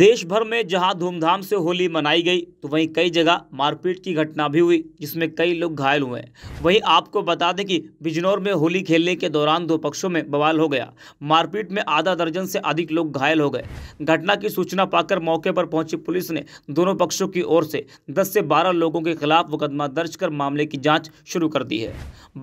देश भर में जहां धूमधाम से होली मनाई गई तो वहीं कई जगह मारपीट की घटना भी हुई जिसमें कई लोग घायल हुए वहीं आपको बता दें कि बिजनौर में होली खेलने के दौरान दो पक्षों में बवाल हो गया मारपीट में आधा दर्जन से अधिक लोग घायल हो गए घटना की सूचना पाकर मौके पर पहुंची पुलिस ने दोनों पक्षों की ओर से दस से बारह लोगों के खिलाफ मुकदमा दर्ज कर मामले की जाँच शुरू कर दी है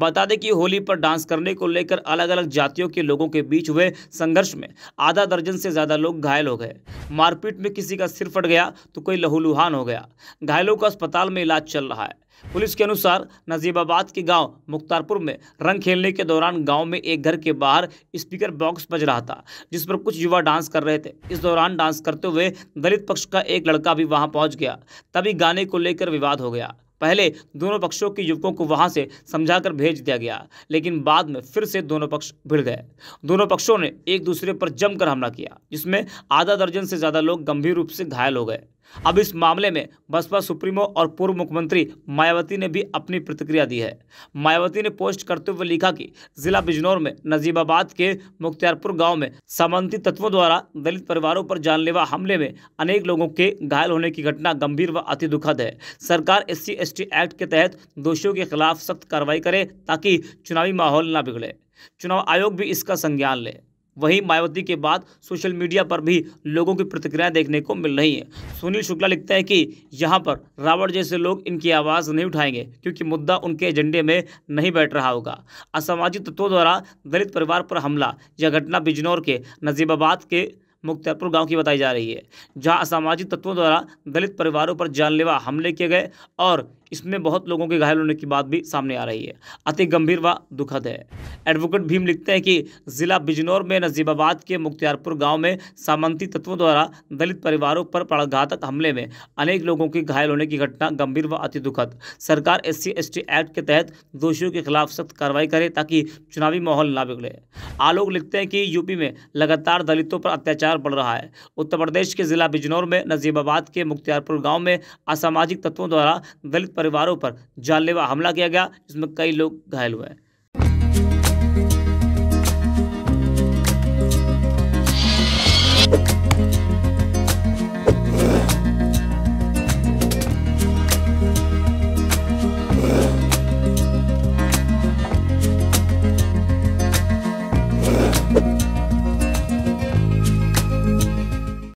बता दें कि होली पर डांस करने को लेकर अलग अलग जातियों के लोगों के बीच हुए संघर्ष में आधा दर्जन से ज़्यादा लोग घायल हो गए मार मारपीट में किसी का सिर फट गया तो कोई लहूलुहान हो गया घायलों का अस्पताल में इलाज चल रहा है पुलिस के अनुसार नजीबाबाद के गांव मुख्तारपुर में रंग खेलने के दौरान गांव में एक घर के बाहर स्पीकर बॉक्स बज रहा था जिस पर कुछ युवा डांस कर रहे थे इस दौरान डांस करते हुए दलित पक्ष का एक लड़का भी वहां पहुंच गया तभी गाने को लेकर विवाद हो गया पहले दोनों पक्षों के युवकों को वहां से समझाकर भेज दिया गया लेकिन बाद में फिर से दोनों पक्ष भिड़ गए दोनों पक्षों ने एक दूसरे पर जमकर हमला किया जिसमें आधा दर्जन से ज़्यादा लोग गंभीर रूप से घायल हो गए अब इस मामले में बसपा सुप्रीमो और पूर्व मुख्यमंत्री मायावती ने भी अपनी प्रतिक्रिया दी है मायावती ने पोस्ट करते हुए लिखा कि जिला बिजनौर में नजीबाबाद के मुख्तियारपुर गांव में सामंती तत्वों द्वारा दलित परिवारों पर जानलेवा हमले में अनेक लोगों के घायल होने की घटना गंभीर व अति दुखद है सरकार एस सी एक्ट के तहत दोषियों के खिलाफ सख्त कार्रवाई करे ताकि चुनावी माहौल न बिगड़े चुनाव आयोग भी इसका संज्ञान ले वहीं मायावती के बाद सोशल मीडिया पर भी लोगों की प्रतिक्रियाएं देखने को मिल रही हैं सुनील शुक्ला लिखते हैं कि यहाँ पर रावण जैसे लोग इनकी आवाज़ नहीं उठाएंगे क्योंकि मुद्दा उनके एजेंडे में नहीं बैठ रहा होगा असामाजिक तत्वों द्वारा दलित परिवार पर हमला यह घटना बिजनौर के नजीबाबाद के मुख्तारपुर गांव की बताई जा रही है जहां असामाजिक तत्वों द्वारा दलित परिवारों पर जानलेवा हमले किए गए और इसमें बहुत लोगों के घायल होने की बात भी सामने आ रही है अति गंभीर व दुखद है एडवोकेट भीम लिखते हैं कि जिला बिजनौर में नजीबाबाद के मुख्तियारपुर गाँव में सामंती तत्वों द्वारा दलित परिवारों पर प्राणघातक हमले में अनेक लोगों के घायल होने की घटना गंभीर व अति दुखद सरकार एस सी एक्ट के तहत दोषियों के खिलाफ सख्त कार्रवाई करे ताकि चुनावी माहौल ना बिगड़े आलोक लिखते हैं कि यूपी में लगातार दलितों पर अत्याचार बढ़ रहा है उत्तर प्रदेश के जिला बिजनौर में नजीबाबाद के मुख्तियारपुर गाँव में असामाजिक तत्वों द्वारा दलित परिवारों पर जानलेवा हमला किया गया जिसमें कई लोग घायल हुए हैं